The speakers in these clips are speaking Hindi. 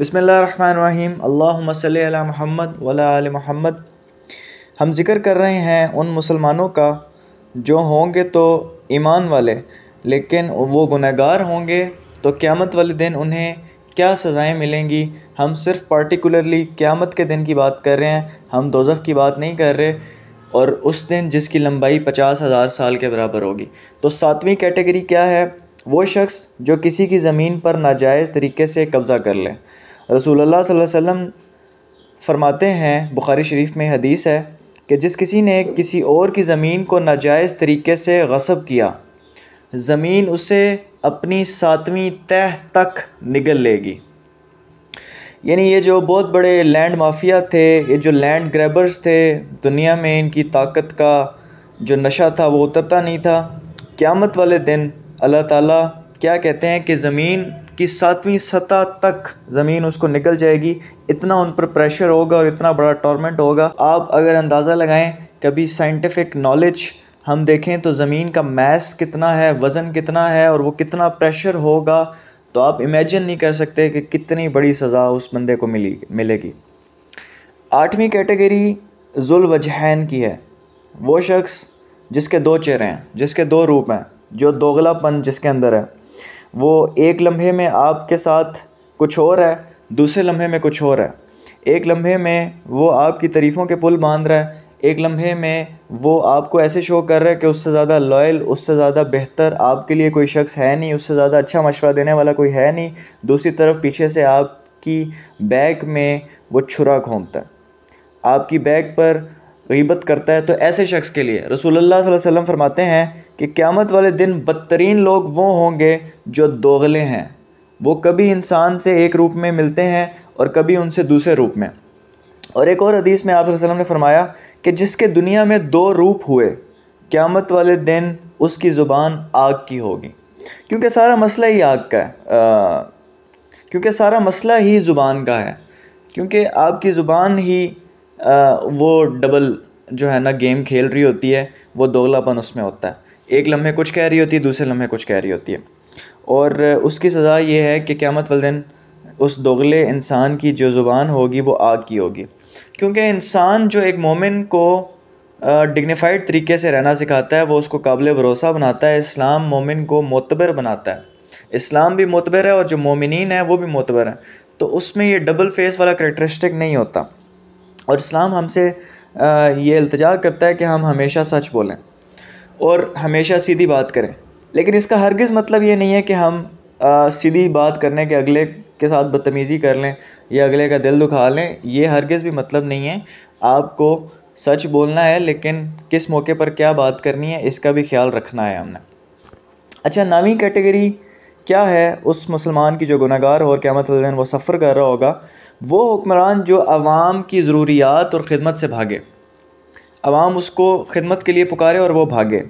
बसमीम अल्लाम महमद वाल महमद हम जिक्र कर रहे हैं उन मुसलमानों का जो होंगे तो ईमान वाले लेकिन वो गुनहगार होंगे तो क़्यामत वाले दिन उन्हें क्या सज़ाएँ मिलेंगी हम सिर्फ पार्टिकुलरली क़्यामत के दिन की बात कर रहे हैं हम दोजफ़ की बात नहीं कर रहे और उस दिन जिसकी लंबाई पचास हज़ार साल के बराबर होगी तो सातवीं कैटेगरी क्या है वो शख्स जो किसी की ज़मीन पर नाजायज़ तरीके से कब्ज़ा कर ले रसूल अल्लाह वसल्लम फरमाते हैं बुखारी शरीफ में हदीस है कि जिस किसी ने किसी और की ज़मीन को नाजायज़ तरीके से गसब किया ज़मीन उसे अपनी सातवीं तह तक निगल लेगी यानी ये जो बहुत बड़े लैंड माफिया थे ये जो लैंड ग्रैबर्स थे दुनिया में इनकी ताकत का जो नशा था वो उतरता नहीं था क़्यामत वाले दिन अल्लाह ताला क्या कहते हैं कि ज़मीन कि सातवीं सतह तक ज़मीन उसको निकल जाएगी इतना उन पर प्रेशर होगा और इतना बड़ा टॉर्मेंट होगा आप अगर अंदाज़ा लगाएं कभी साइंटिफिक नॉलेज हम देखें तो ज़मीन का मैस कितना है वज़न कितना है और वो कितना प्रेशर होगा तो आप इमेजिन नहीं कर सकते कि कितनी बड़ी सज़ा उस बंदे को मिली मिलेगी आठवीं कैटेगरी जुलवजहैन की है वो शख्स जिसके दो चेहरे हैं जिसके दो रूप हैं जो दोगलापन जिसके अंदर है वो एक लम्हे में आपके साथ कुछ और है दूसरे लम्हे में कुछ और है एक लम्हे में वो आपकी तरीफों के पुल बांध रहा है एक लम्हे में वो आपको ऐसे शो कर रहा है कि उससे ज़्यादा लॉयल उससे ज़्यादा बेहतर आपके लिए कोई शख्स है नहीं उससे ज़्यादा अच्छा मशवरा देने वाला कोई है नहीं दूसरी तरफ पीछे से आपकी बैग में वो छुरा घूमता है आपकी बैग पर गीबत करता है तो ऐसे शख्स के लिए रसूलुल्लाह सल्लल्लाहु अलैहि वसल्लम फरमाते हैं कि क़्यामत वाले दिन बदतरीन लोग वो होंगे जो दोगले हैं वो कभी इंसान से एक रूप में मिलते हैं और कभी उनसे दूसरे रूप में और एक और हदीस में आप ने फरमाया कि जिसके दुनिया में दो रूप हुए क़्यामत वाले दिन उसकी ज़ुबान आग की होगी क्योंकि सारा मसला ही आग का है क्योंकि सारा मसला ही ज़ुबान का है क्योंकि आपकी ज़ुबान ही आ, वो डबल जो है ना गेम खेल रही होती है वो दोगलापन उसमें होता है एक लम्हे कुछ कह रही होती है दूसरे लम्हे कुछ कह रही होती है और उसकी सज़ा ये है कि क़्यामत वाले दिन उस दोगले इंसान की जो ज़ुबान होगी वो आग की होगी क्योंकि इंसान जो एक मोमिन को डिग्निफाइड तरीके से रहना सिखाता है वो उसको काबिल भरोसा बनाता है इस्लाम मोमिन को मोतबर बनाता है इस्लाम भी मोतबर है और जो मोमिन है वो भी मोतबर है तो उसमें ये डबल फेस वाला करेक्टरिस्टिक नहीं होता और इस्लाम हमसे ये अल्तजा करता है कि हम हमेशा सच बोलें और हमेशा सीधी बात करें लेकिन इसका हरगिज़ मतलब ये नहीं है कि हम आ, सीधी बात करने के अगले के साथ बदतमीज़ी कर लें या अगले का दिल दुखा लें ये हरगिज़ भी मतलब नहीं है आपको सच बोलना है लेकिन किस मौके पर क्या बात करनी है इसका भी ख्याल रखना है हमने अच्छा नवी कैटेगरी क्या है उस मुसलमान की जो गुनागार हो और क्या मतलब वो सफ़र कर रहा होगा वो हुक्मरान जो आवाम की ज़रूरियात और ख़िदमत से भागे आवाम उसको खिदमत के लिए पुकारे और वो भागे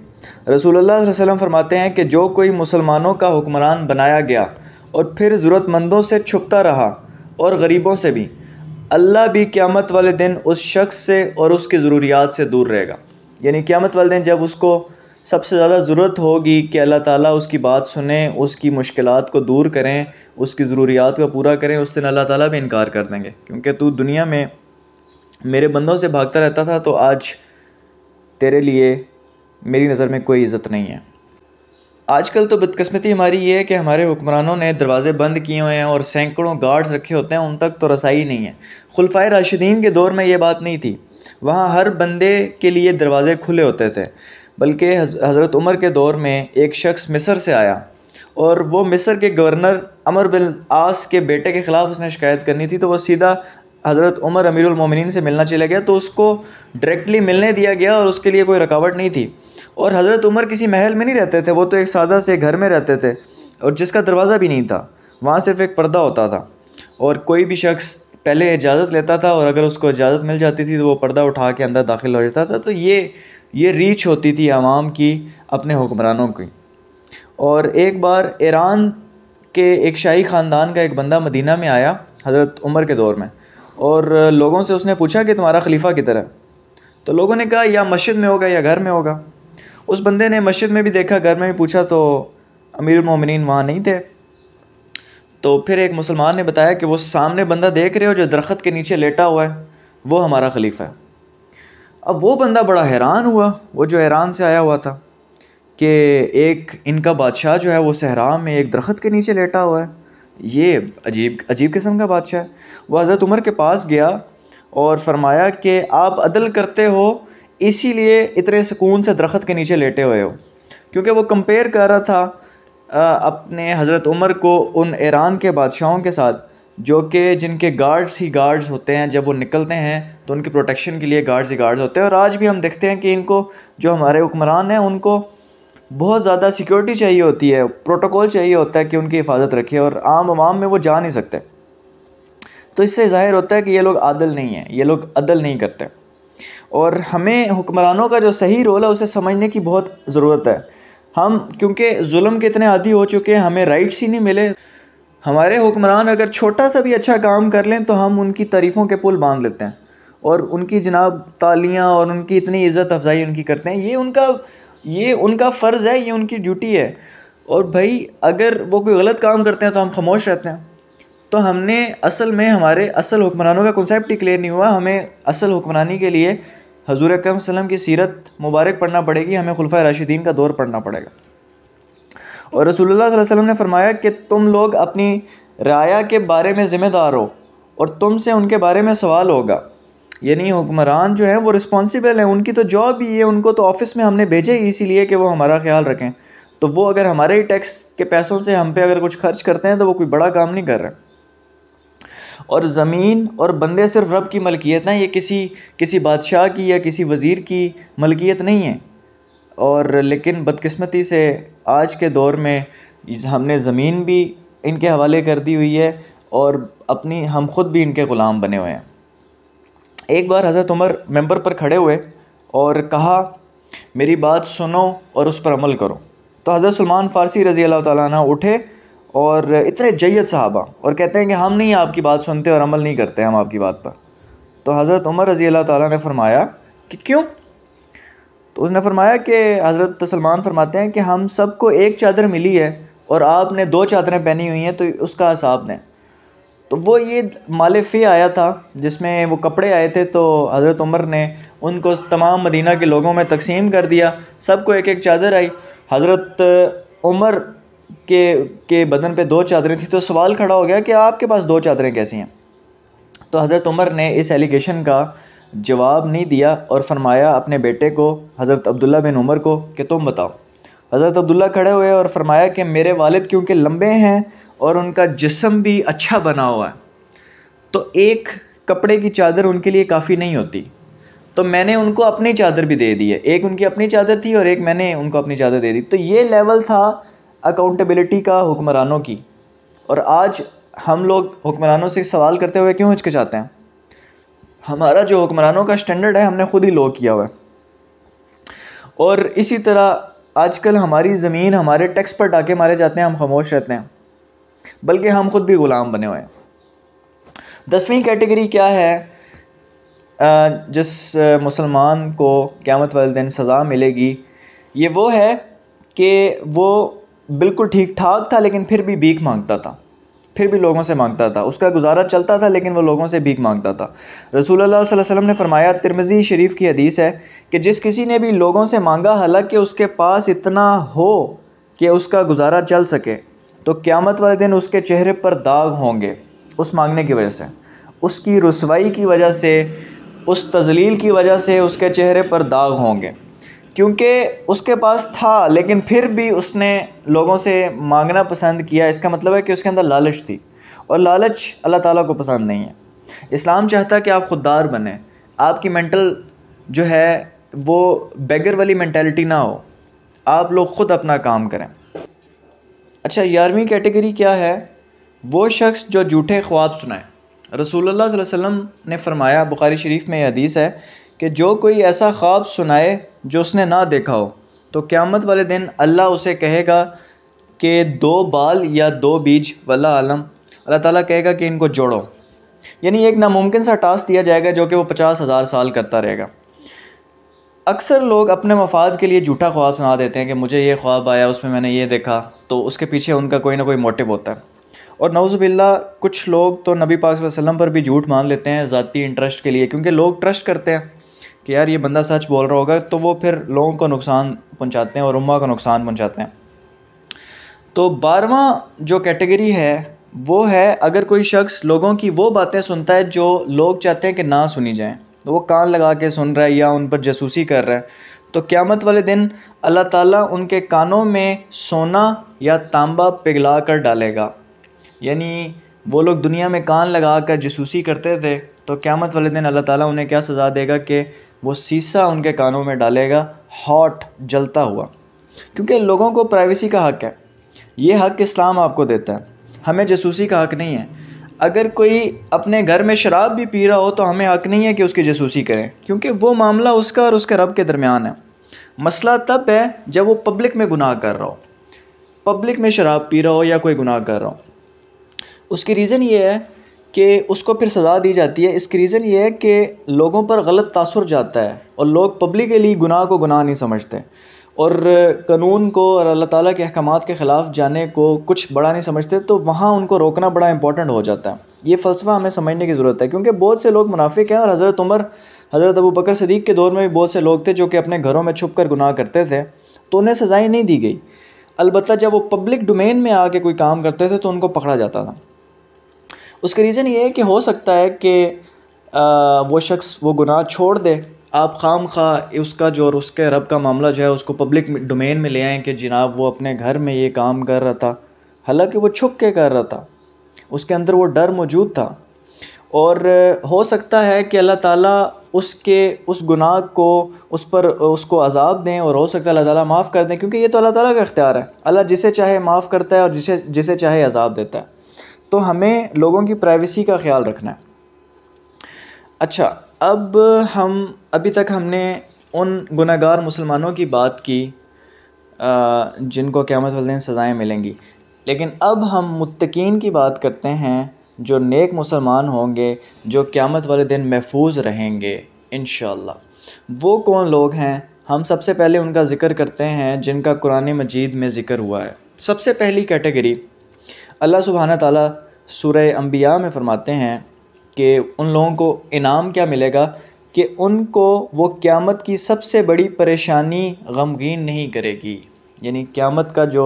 रसूल वसम फरमाते हैं कि जो कोई मुसलमानों का हुक्मरान बनाया गया और फिर ज़रूरतमंदों से छुपता रहा और गरीबों से भी अल्लाह भी क़्यामत वाले दिन उस शख्स से और उसकी ज़रूरियात से दूर रहेगा यानी क़्यामत वाले दिन जब उसको सबसे ज़्यादा ज़रूरत होगी कि अल्लाह ताला उसकी बात सुने उसकी मुश्किल को दूर करें उसकी ज़रूरियात को पूरा करें उस दिन अल्लाह ताला भी इनकार कर देंगे क्योंकि तू दुनिया में मेरे बंदों से भागता रहता था तो आज तेरे लिए मेरी नज़र में कोई इज़्ज़त नहीं है आजकल तो बदकस्मती हमारी ये है कि हमारे हुक्मरानों ने दरवाज़े बंद किए हुए हैं और सैकड़ों गार्ड्स रखे होते हैं उन तक तो रसाई नहीं है खुलफ़ा राशिदीन के दौर में ये बात नहीं थी वहाँ हर बंदे के लिए दरवाज़े खुले होते थे बल्कि हज़रत उमर के दौर में एक शख्स मिस्र से आया और वो मिस्र के गवर्नर अमर बिन आस के बेटे के ख़िलाफ़ उसने शिकायत करनी थी तो वो सीधा हज़रत उमर अमीर उमिन से मिलना चला गया तो उसको डायरेक्टली मिलने दिया गया और उसके लिए कोई रुकावट नहीं थी और हज़रत उमर किसी महल में नहीं रहते थे वो तो एक सादा से घर में रहते थे और जिसका दरवाज़ा भी नहीं था वहाँ सिर्फ एक पर्दा होता था और कोई भी शख्स पहले इजाज़त लेता था और अगर उसको इजाज़त मिल जाती थी तो वो पर्दा उठा के अंदर दाखिल हो जाता था तो ये ये रीच होती थी आवाम की अपने हुक्मरानों की और एक बार ईरान के एक शाही ख़ानदान का एक बंदा मदीना में आया हज़रत उमर के दौर में और लोगों से उसने पूछा कि तुम्हारा खलीफा किधर है तो लोगों ने कहा या मस्जिद में होगा या घर में होगा उस बंदे ने मस्जिद में भी देखा घर में भी पूछा तो अमीर मोमिन वहाँ नहीं थे तो फिर एक मुसलमान ने बताया कि वो सामने बंदा देख रहे हो जो दरख्त के नीचे लेटा हुआ है वो हमारा खलीफा है अब वो बंदा बड़ा हैरान हुआ वो जो हैरान से आया हुआ था कि एक इनका बादशाह जो है वो सहरा में एक दरख्त के नीचे लेटा हुआ है ये अजीब अजीब किस्म का बादशाह है वह हज़रत उमर के पास गया और फरमाया कि आप अदल करते हो इसीलिए इतने सुकून से दरख्त के नीचे लेटे हुए हो क्योंकि वो कंपेयर कर रहा था अपने हज़रत उमर को उन ईरान के बादशाहों के साथ जो कि जिनके गार्ड्स ही गार्ड्स होते हैं जब वो निकलते हैं तो उनकी प्रोटेक्शन के लिए गार्ड्स ही गार्ड्स होते हैं और आज भी हम देखते हैं कि इनको जो हमारे हुक्मरान हैं उनको बहुत ज़्यादा सिक्योरिटी चाहिए होती है प्रोटोकॉल चाहिए होता है कि उनकी हिफाजत रखे और आम आवाम में वो जा नहीं सकते तो इससे जाहिर होता है कि ये लोग आदल नहीं हैं ये लोग अदल नहीं करते और हमें हुक्मरानों का जो सही रोल है उसे समझने की बहुत ज़रूरत है हम क्योंकि जुल्म के इतने आदि हो चुके हैं हमें राइट्स ही नहीं मिले हमारे हुक्मरान अगर छोटा सा भी अच्छा काम कर लें तो हम उनकी तारीफ़ों के पुल बांध लेते हैं और उनकी जनाब तालियां और उनकी इतनी इज़्ज़त अफजाई उनकी करते हैं ये उनका ये उनका फ़र्ज़ है ये उनकी ड्यूटी है और भाई अगर वो कोई गलत काम करते हैं तो हम खामोश रहते हैं तो हमने असल में हमारे असल हुक्मरानों का कॉन्सेप्ट ही क्लियर नहीं हुआ हमें असल हुक्मरानी के लिए हजूर अकरम वसम की सीरत मुबारक पढ़ना पड़ेगी हमें खुलफा राशिदीन का दौर पढ़ना पड़ेगा और रसूलुल्लाह सल्लल्लाहु अलैहि वसल्लम ने फरमाया कि तुम लोग अपनी राया के बारे में ज़िम्मेदार हो और तुमसे उनके बारे में सवाल होगा यानी हुक्मरान जो हैं वो रिस्पॉन्सिबल हैं उनकी तो जॉब ही है उनको तो ऑफिस में हमने भेजे ही इसीलिए कि वो हमारा ख्याल रखें तो वो अगर हमारे ही टैक्स के पैसों से हम पे अगर कुछ खर्च करते हैं तो वो कोई बड़ा काम नहीं कर रहे और ज़मीन और बंदे सिर्फ रब की मलकियत हैं ये किसी किसी बादशाह की या किसी वज़ीर की मलकियत नहीं है और लेकिन बदकस्मती से आज के दौर में हमने ज़मीन भी इनके हवाले कर दी हुई है और अपनी हम खुद भी इनके ग़ुलाम बने हुए हैं एक बार हज़रत उमर मेंबर पर खड़े हुए और कहा मेरी बात सुनो और उस पर अमल करो तो हज़रत सलमान फ़ारसी रज़ी अल्लाह ताली उठे और इतने जैद साहबा और कहते हैं कि हम नहीं आपकी बात सुनते और अमल नहीं करते हम आपकी बात पर तो हज़रत उमर रज़ी अल्लाह ताली ने फरमाया कि क्यों तो उसने फरमाया कि हज़रत सलमान फरमाते हैं कि हम सबको एक चादर मिली है और आपने दो चादरें पहनी हुई हैं तो उसका हिसाब दें तो वो ये मालेफी आया था जिसमें वो कपड़े आए थे तो हज़रत उमर ने उनको तमाम मदीना के लोगों में तकसीम कर दिया सबको एक एक चादर आई हज़रत उमर के के बदन पे दो चादरें थी तो सवाल खड़ा हो गया कि आपके पास दो चादरें कैसी हैं तो हज़रत उमर ने इस एलिगेशन का जवाब नहीं दिया और फरमाया अपने बेटे को हज़रत अब्दुल्ला बिन उमर को कि तुम बताओ हज़रत अब्दुल्ला खड़े हुए और फरमाया कि मेरे वालिद क्योंकि लंबे हैं और उनका जिसम भी अच्छा बना हुआ है तो एक कपड़े की चादर उनके लिए काफ़ी नहीं होती तो मैंने उनको अपनी चादर भी दे दी है एक उनकी अपनी चादर थी और एक मैंने उनको अपनी चादर दे दी तो ये लेवल था अकाउंटेबिलिटी का हुक्मरानों की और आज हम लोग हुक्मरानों से सवाल करते हुए क्यों हिचकिचाते हैं हमारा जो हुक्मरानों का स्टैंडर्ड है हमने खुद ही लो किया हुआ है और इसी तरह आजकल हमारी ज़मीन हमारे टैक्स पर डाके मारे जाते हैं हम खामोश रहते हैं बल्कि हम खुद भी ग़ुलाम बने हुए हैं दसवीं कैटेगरी क्या है जिस मुसलमान को क़्यामत वाले दिन सज़ा मिलेगी ये वो है कि वो बिल्कुल ठीक ठाक था लेकिन फिर भी भीख मांगता था फिर भी लोगों से मांगता था उसका गुजारा चलता था लेकिन वो लोगों से भीख मांगता था रसूल अल्लाह वसम ने फरमाया तिरमज़ी शरीफ की हदीस है कि जिस किसी ने भी लोगों से मांगा हालांकि उसके पास इतना हो कि उसका गुजारा चल सके तो क़्यामत वाले दिन उसके चेहरे पर दाग होंगे उस मांगने की वजह से उसकी रसवाई की वजह से उस तजलील की वजह से उसके चेहरे पर दाग होंगे क्योंकि उसके पास था लेकिन फिर भी उसने लोगों से मांगना पसंद किया इसका मतलब है कि उसके अंदर लालच थी और लालच अल्लाह ताला को पसंद नहीं है इस्लाम चाहता है कि आप खुददार बने आपकी मेंटल जो है वो बेगर वाली मैंटेलिटी ना हो आप लोग ख़ुद अपना काम करें अच्छा ग्यारहवीं कैटेगरी क्या है वो शख्स जो झूठे ख्वाब सुनाए रसूल वसम ने फरमाया बुखारी शरीफ में हदीस है कि जो कोई ऐसा ख्वाब सुनाए जो उसने ना देखा हो तो क़्यामत वाले दिन अल्लाह उसे कहेगा कि दो बाल या दो बीज वल्ला आलम अल्लाह ताला कहेगा कि इनको जोड़ो यानी एक नामुमकिन सा टास्क दिया जाएगा जो कि वो पचास हज़ार साल करता रहेगा अक्सर लोग अपने मफाद के लिए झूठा ख्वाब सुना देते हैं कि मुझे ये ख्वाब आया उसमें मैंने ये देखा तो उसके पीछे उनका कोई ना कोई मोटिव होता है और नौजुबिल्ला कुछ लोग तो नबी पाक वसल्लम पर भी झूठ मान लेते हैं ज़ाती इंटरेस्ट के लिए क्योंकि लोग ट्रस्ट करते हैं कि यार ये बंदा सच बोल रहा होगा तो वो फिर लोगों को नुकसान पहुँचाते हैं और उम्मा को नुकसान पहुँचाते हैं तो बारवा जो कैटेगरी है वो है अगर कोई शख्स लोगों की वो बातें सुनता है जो लोग चाहते हैं कि ना सुनी जाएँ वो कान लगा के सुन रहा है या उन पर जासूसी कर रहा है तो क़्यामत वाले दिन अल्लाह ताला उनके कानों में सोना या तांबा पिघला कर डालेगा यानी वो लोग दुनिया में कान लगा कर जासूसी करते थे तो क़्यामत वाले दिन अल्लाह ताला उन्हें क्या सज़ा देगा कि वो सीसा उनके कानों में डालेगा हॉट जलता हुआ क्योंकि लोगों को प्राइवेसी का हक है ये हक इस्लाम आपको देता है हमें जासूसी का हक नहीं है अगर कोई अपने घर में शराब भी पी रहा हो तो हमें हक नहीं है कि उसकी जसूसी करें क्योंकि वो मामला उसका और उसके रब के दरमियान है मसला तब है जब वो पब्लिक में गुनाह कर रहा हो पब्लिक में शराब पी रहा हो या कोई गुनाह कर रहा हो उसकी रीज़न ये है कि उसको फिर सज़ा दी जाती है इसकी रीज़न ये है कि लोगों पर गलत तासर जाता है और लोग पब्लिकली गुनाह को गुनाह नहीं समझते और कानून को और अल्लाह ताला के अहकाम के ख़िलाफ़ जाने को कुछ बड़ा नहीं समझते तो वहाँ उनको रोकना बड़ा इंपॉर्टेंट हो जाता है ये फ़लसफ़ा हमें समझने की ज़रूरत है क्योंकि बहुत से लोग मुनाफिक हैं और हज़रत उमर हज़रत अबू बकर सदीक के दौर में भी बहुत से लोग थे जो कि अपने घरों में छुप कर गुनाह करते थे तो उन्हें सज़ाएँ नहीं दी गई अलबत् जब वो पब्लिक डोमेन में आके कोई काम करते थे तो उनको पकड़ा जाता था उसका रीज़न ये है कि हो सकता है कि वो शख्स वो गुनाह छोड़ दे आप खाम खा उसका जो और उसके रब का मामला जो है उसको पब्लिक डोमेन में ले आएँ कि जनाब वो अपने घर में ये काम कर रहा था हालांकि वो छुप के कर रहा था उसके अंदर वो डर मौजूद था और हो सकता है कि अल्लाह ताला उसके उस गुनाह को उस पर उसको अजाब दें और हो सकता है अल्लाह ताला माफ़ कर दें क्योंकि ये तो अल्लाह ताला का इख्तियार है अल्लाह जिसे चाहे माफ़ करता है और जिसे जिसे चाहे अजाब देता है तो हमें लोगों की प्राइवेसी का ख्याल रखना है अच्छा अब हम अभी तक हमने उन गुनागार मुसलमानों की बात की जिनको क्यामत वाले दिन सज़ाएँ मिलेंगी लेकिन अब हम मुतकीन की बात करते हैं जो नेक मुसलमान होंगे जो क़्यामत वाले दिन महफूज रहेंगे इन वो कौन लोग हैं हम सबसे पहले उनका ज़िक्र करते हैं जिनका कुरान मजीद में ज़िक्र हुआ है सबसे पहली कैटेगरी अल्लाह सुबहाना ताली सूर्य अम्बिया में फ़रमाते हैं कि उन लोगों को इनाम क्या मिलेगा कि उनको वो क्यामत की सबसे बड़ी परेशानी गमगीन नहीं करेगी यानी क्यामत का जो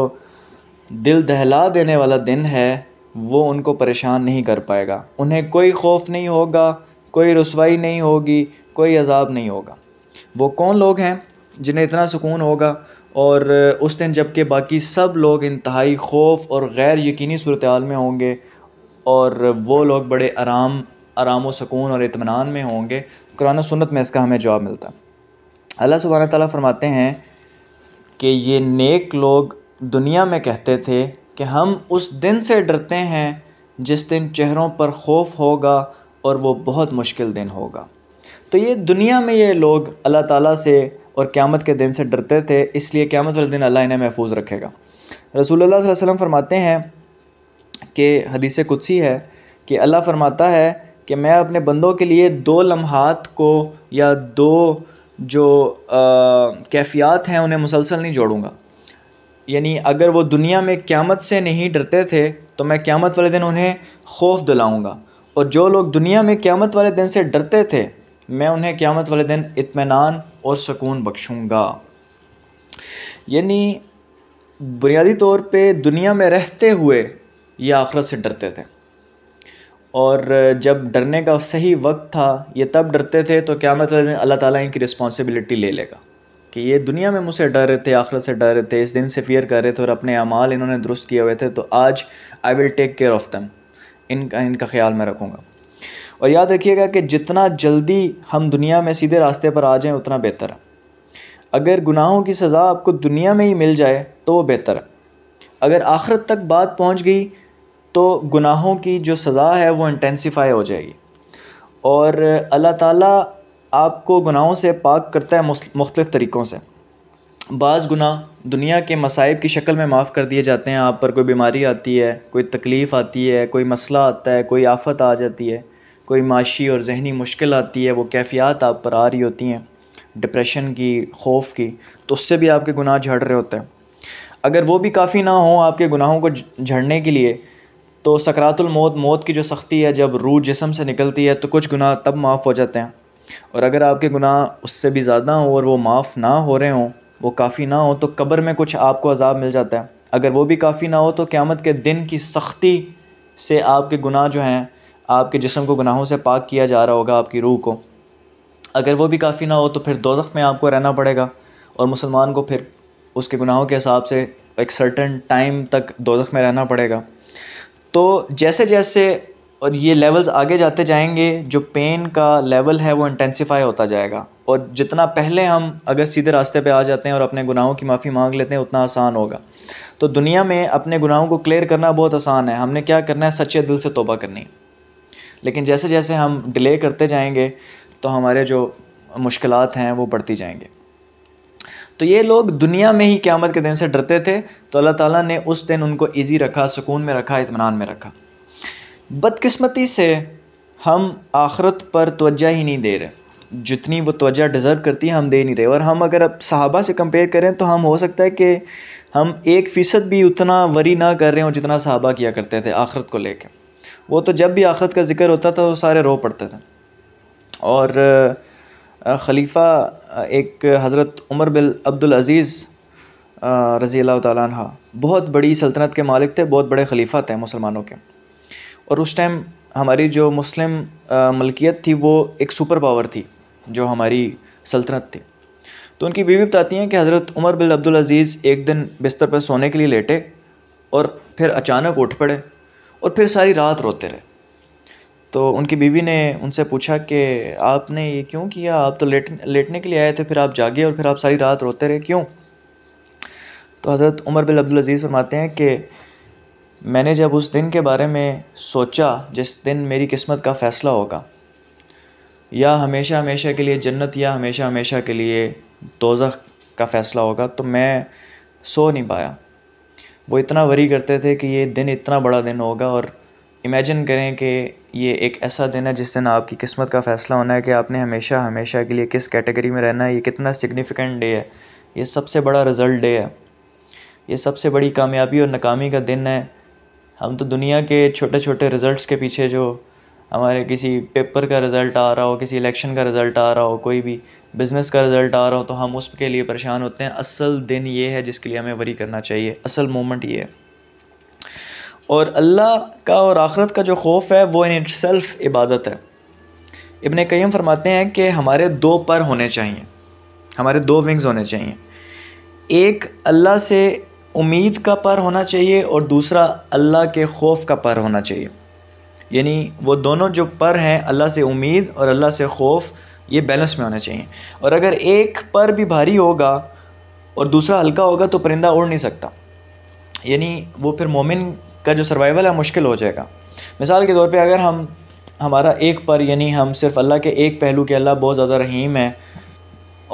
दिल दहला देने वाला दिन है वो उनको परेशान नहीं कर पाएगा उन्हें कोई खौफ नहीं होगा कोई रसवाई नहीं होगी कोई अजाब नहीं होगा वो कौन लोग हैं जिन्हें इतना सुकून होगा और उस दिन जबकि बाकी सब लोग इंतहाई खौफ और गैर यकीनी सूरत हाल में होंगे और वो लोग बड़े आराम आराम सकून और इतमान में होंगे कुरान सुनत में इसका हमें जवाब मिलता है अल्लाह सुबह ताली फरमाते हैं कि ये नेक लोग दुनिया में कहते थे कि हम उस दिन से डरते हैं जिस दिन चेहरों पर खौफ होगा और वो बहुत मुश्किल दिन होगा तो ये दुनिया में ये लोग अल्लाह ताला से और क़्यामत के दिन से डरते थे इसलिए क़्यामत वाले दिन अल्लाह इन्हें महफूज रखेगा रसूल वसम फरमाते हैं कि हदीस कुछ है कि अल्लाह फरमाता है कि मैं अपने बंदों के लिए दो लम्हात को या दो जो कैफियत हैं उन्हें मुसलसल नहीं जोड़ूँगा यानी अगर वो दुनिया में क़्यामत से नहीं डरते थे तो मैं क़्यामत वाले दिन उन्हें खौफ दिलाऊँगा और जो लोग दुनिया में क़्यामत वाले दिन से डरते थे मैं उन्हें क़्यामत वाले दिन इत्मीनान और सुकून बख्शूँगा यानी बुनियादी तौर पे दुनिया में रहते हुए ये आखरत से डरते थे और जब डरने का सही वक्त था ये तब डरते थे तो क्या मतलब अल्लाह ताला इनकी रिस्पॉन्सिबिलिटी ले लेगा कि ये दुनिया में मुझसे डर रहे थे आखिरत से डर रहे थे इस दिन से फियर कर रहे थे और अपने अमाल इन्होंने दुरुस्त किए हुए थे तो आज I will take care of them इनका इनका ख्याल मैं रखूँगा और याद रखिएगा कि जितना जल्दी हम दुनिया में सीधे रास्ते पर आ जाएं उतना बेहतर है अगर गुनाहों की सज़ा आपको दुनिया में ही मिल जाए तो वो बेहतर है अगर आखिरत तक बात पहुँच गई तो गुनाहों की जो सज़ा है वो इंटेंसीफाई हो जाएगी और अल्लाह ताला आपको गुनाहों से पाक करता है मुख्तलिफ़ तरीक़ों से बाज़ गुनाह दुनिया के मसाइब की शक्ल में माफ़ कर दिए जाते हैं आप पर कोई बीमारी आती है कोई तकलीफ़ आती है कोई मसला आता है कोई आफत आ जाती है कोई माशी और जहनी मुश्किल आती है वो कैफियात आप पर आ रही होती हैं डिप्रेशन की खौफ की तो उससे भी आपके गुनाह झड़ रहे होते हैं अगर वो भी काफ़ी ना हो आपके गुनाहों को झड़ने के लिए तो सकरातुल मौत मौत की जो सख्ती है जब रूह जिसम से निकलती है तो कुछ गुनाह तब माफ़ हो जाते हैं और अगर आपके गुनाह उससे भी ज़्यादा हों और वो माफ़ ना हो रहे हों वो काफ़ी ना हो तो कब्र में कुछ आपको अजाब मिल जाता है अगर वो भी काफ़ी ना हो तो क़्यामत के दिन की सख्ती से आपके गुनाह जो हैं आपके जिसम को गुनाहों से पाक किया जा रहा होगा आपकी रूह को अगर वो भी काफ़ी ना हो तो फिर दोजख में आपको रहना पड़ेगा और मुसलमान को फिर उसके गुनाहों के हिसाब से एक सर्टन टाइम तक दोजख में रहना पड़ेगा तो जैसे जैसे और ये लेवल्स आगे जाते जाएंगे जो पेन का लेवल है वो इंटेंसीफाई होता जाएगा और जितना पहले हम अगर सीधे रास्ते पे आ जाते हैं और अपने गुनाहों की माफ़ी मांग लेते हैं उतना आसान होगा तो दुनिया में अपने गुनाहों को क्लियर करना बहुत आसान है हमने क्या करना है सच्चे दिल से तोबा करनी लेकिन जैसे जैसे हम डिले करते जाएंगे तो हमारे जो मुश्किल हैं वो बढ़ती जाएंगे तो ये लोग दुनिया में ही क़्यामत के दिन से डरते थे तो अल्लाह ताला ने उस दिन उनको ईज़ी रखा सुकून में रखा इतमान में रखा बदकिस्मती से हम आखरत पर तोज्जा ही नहीं दे रहे जितनी वो तोज्जा डिज़र्व करती है हम दे नहीं रहे और हम अगर अब साहबा से कंपेयर करें तो हम हो सकता है कि हम एक फ़ीसद भी उतना वरी ना कर रहे हो जितना सहाबा किया करते थे आखरत को लेकर वो तो जब भी आखरत का जिक्र होता था वो सारे रो पड़ते थे और खलीफा एक हज़रत उमर बिल अब्दुल अज़ीज़ रज़ी अल्लाह तह बहुत बड़ी सल्तनत के मालिक थे बहुत बड़े खलीफा थे मुसलमानों के और उस टाइम हमारी जो मुस्लिम मलकियत थी वो एक सुपर पावर थी जो हमारी सल्तनत थी तो उनकी बीवी बताती हैं कि हज़रत उमर बिल अब्दुल अज़ीज़ एक दिन बिस्तर पर सोने के लिए लेटे और फिर अचानक उठ पड़े और फिर सारी रात रोते रहे तो उनकी बीवी ने उनसे पूछा कि आपने ये क्यों किया आप तो लेट लेटने के लिए आए थे फिर आप जागे और फिर आप सारी रात रोते रहे क्यों तो हज़रत उमर बिन अज़ीज़ फरमाते हैं कि मैंने जब उस दिन के बारे में सोचा जिस दिन मेरी किस्मत का फ़ैसला होगा या हमेशा हमेशा के लिए जन्नत या हमेशा हमेशा के लिए दोजख का फ़ैसला होगा तो मैं सो नहीं पाया वो इतना वरी करते थे कि ये दिन इतना बड़ा दिन होगा और इमेजिन करें कि ये एक ऐसा दिन है जिस दिन आपकी किस्मत का फ़ैसला होना है कि आपने हमेशा हमेशा के लिए किस कैटेगरी में रहना है ये कितना सिग्निफिकेंट डे है ये सबसे बड़ा रिज़ल्ट डे है ये सबसे बड़ी कामयाबी और नाकामी का दिन है हम तो दुनिया के छोटे छोटे रिज़ल्ट्स के पीछे जो हमारे किसी पेपर का रिज़ल्ट आ रहा हो किसी इलेक्शन का रिज़ल्ट आ रहा हो कोई भी बिज़नेस का रिज़ल्ट आ रहा हो तो हम उसके लिए परेशान होते हैं असल दिन ये है जिसके लिए हमें वरी करना चाहिए असल मोमेंट ये है और अल्लाह का और आखरत का जो खौफ है वो इन इट सेल्फ़ इबादत है इबन कईम फरमाते हैं कि हमारे दो पर होने चाहिए हमारे दो विंग्स होने चाहिए एक अल्लाह से उम्मीद का पर होना चाहिए और दूसरा अल्लाह के खौफ का पर होना चाहिए यानी वो दोनों जो पर हैं अल्लाह से उम्मीद और अल्लाह से खौफ ये बैलेंस में होने चाहिए और अगर एक पर भी भारी होगा और दूसरा हल्का होगा तो परिंदा उड़ नहीं सकता यानी वो फिर मोमिन का जो सर्वाइवल है मुश्किल हो जाएगा मिसाल के तौर पे अगर हम हमारा एक पर यानी हम सिर्फ अल्लाह के एक पहलू के अल्लाह बहुत ज़्यादा रहीम है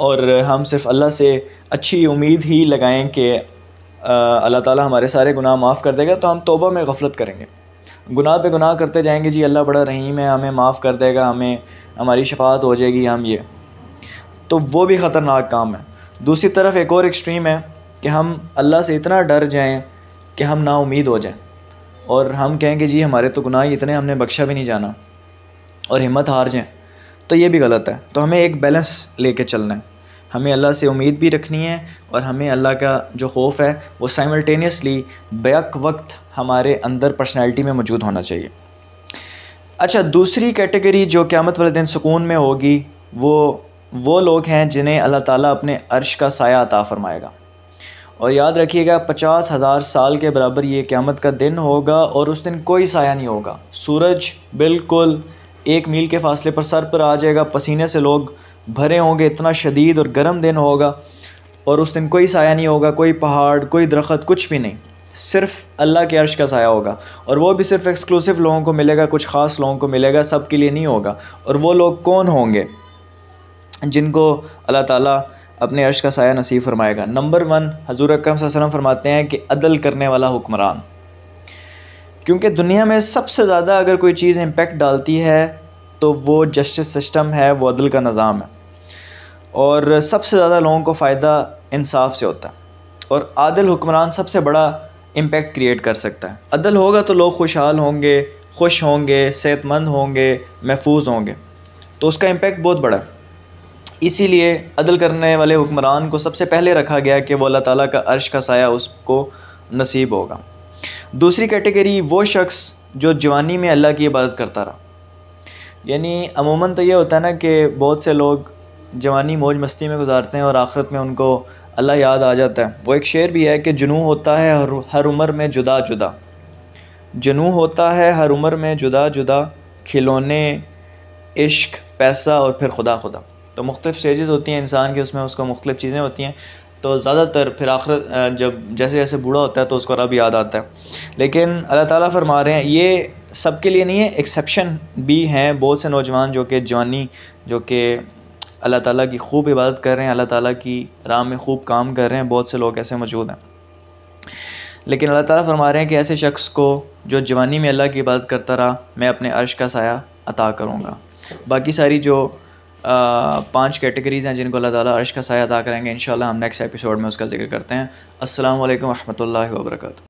और हम सिर्फ अल्लाह से अच्छी उम्मीद ही लगाएं कि अल्लाह ताला हमारे सारे गुनाह माफ़ कर देगा तो हम तोबा में गफलत करेंगे गुनाह पे गुनाह करते जाएंगे जी अल्लाह बड़ा रहीम है हमें माफ़ कर देगा हमें हमारी शफात हो जाएगी हम ये तो वो भी ख़तरनाक काम है दूसरी तरफ एक और एक्सट्रीम है कि हम अल्लाह से इतना डर जाएँ कि हम ना उम्मीद हो जाएं और हम कहें कि जी हमारे तो गुनाह ही इतने हमने बख्शा भी नहीं जाना और हिम्मत हार जाएं तो ये भी गलत है तो हमें एक बैलेंस लेके चलना है हमें अल्लाह से उम्मीद भी रखनी है और हमें अल्लाह का जो खौफ है वो साइमल्टेनियसली बैक वक्त हमारे अंदर पर्सनैलिटी में मौजूद होना चाहिए अच्छा दूसरी कैटेगरी जो क़्यामत वाले दिन सुकून में होगी वो वो लोग हैं जिन्हें अल्लाह ताला अपने अर्श का साया अता फ़रमाएगा और याद रखिएगा पचास हज़ार साल के बराबर ये क़्यामत का दिन होगा और उस दिन कोई साया नहीं होगा सूरज बिल्कुल एक मील के फासले पर सर पर आ जाएगा पसीने से लोग भरे होंगे इतना शदीद और गर्म दिन होगा और उस दिन कोई साया नहीं होगा कोई पहाड़ कोई दरख्त कुछ भी नहीं सिर्फ अल्लाह के अर्श का साया होगा और वो भी सिर्फ एक्सक्लूसिव लोगों को मिलेगा कुछ ख़ास लोगों को मिलेगा सब के लिए नहीं होगा और वो लोग कौन होंगे जिनको अल्लाह ताला अपने अर्श का साया नसीब फरमाएगा नंबर वन हजूर अक्रम वसम फरमाते हैं कि अदल करने वाला हुक्मरान क्योंकि दुनिया में सबसे ज़्यादा अगर कोई चीज़ इम्पेक्ट डालती है तो वो जस्टिस सिस्टम है वो अदल का निज़ाम है और सबसे ज़्यादा लोगों को फ़ायदा इंसाफ से होता है और आदिल हुक्मरान सबसे बड़ा इम्पेक्ट क्रिएट कर सकता है अदल होगा तो लोग खुशहाल होंगे खुश होंगे सेहतमंद होंगे महफूज होंगे तो उसका इम्पेक्ट बहुत बड़ा है इसीलिए अदल करने वाले हुक्मरान को सबसे पहले रखा गया कि वह अल्लाह ताला का अर्श का साया उसको नसीब होगा दूसरी कैटेगरी वो शख्स जो जवानी में अल्लाह की इबादत करता रहा यानी अमूमन तो ये होता है ना कि बहुत से लोग जवानी मौज मस्ती में गुजारते हैं और आखिरत में उनको अल्लाह याद आ जाता है वो एक शेर भी है कि जुनू होता है हर, हर उम्र में जुदा जुदा जुनू होता है हर उम्र में जुदा जुदा खिलौने इश्क पैसा और फिर खुदा खुदा तो मुख्तफ स्टेज़ होती हैं इंसान की उसमें उसको मुख्तफ चीज़ें होती हैं तो ज़्यादातर फिर आखिर जब जैसे जैसे बूढ़ा होता है तो उसको रब याद आता है लेकिन अल्लाह ताली फरमा रहे हैं ये सब के लिए नहीं है एक्सेप्शन भी हैं बहुत से नौजवान जो कि जवानी जो कि अल्लाह ताली की खूब इबादत कर रहे हैं अल्लाह ताली की राह में खूब काम कर रहे हैं बहुत से लोग ऐसे मौजूद हैं लेकिन अल्लाह ताली फरमा रहे हैं कि ऐसे शख्स को जो जवानी में अल्लाह की इबादत करता रहा मैं अपने अर्श का साया अता करूँगा बाकी सारी जो पांच कैटेगरीज़ हैं जिनको अल्लाह ताला अर्श का साया अदा करेंगे इन हम नेक्स्ट एपिसोड में उसका जिक्र करते हैं अस्सलाम वालेकुम रहमतुल्लाहि व बरकातहू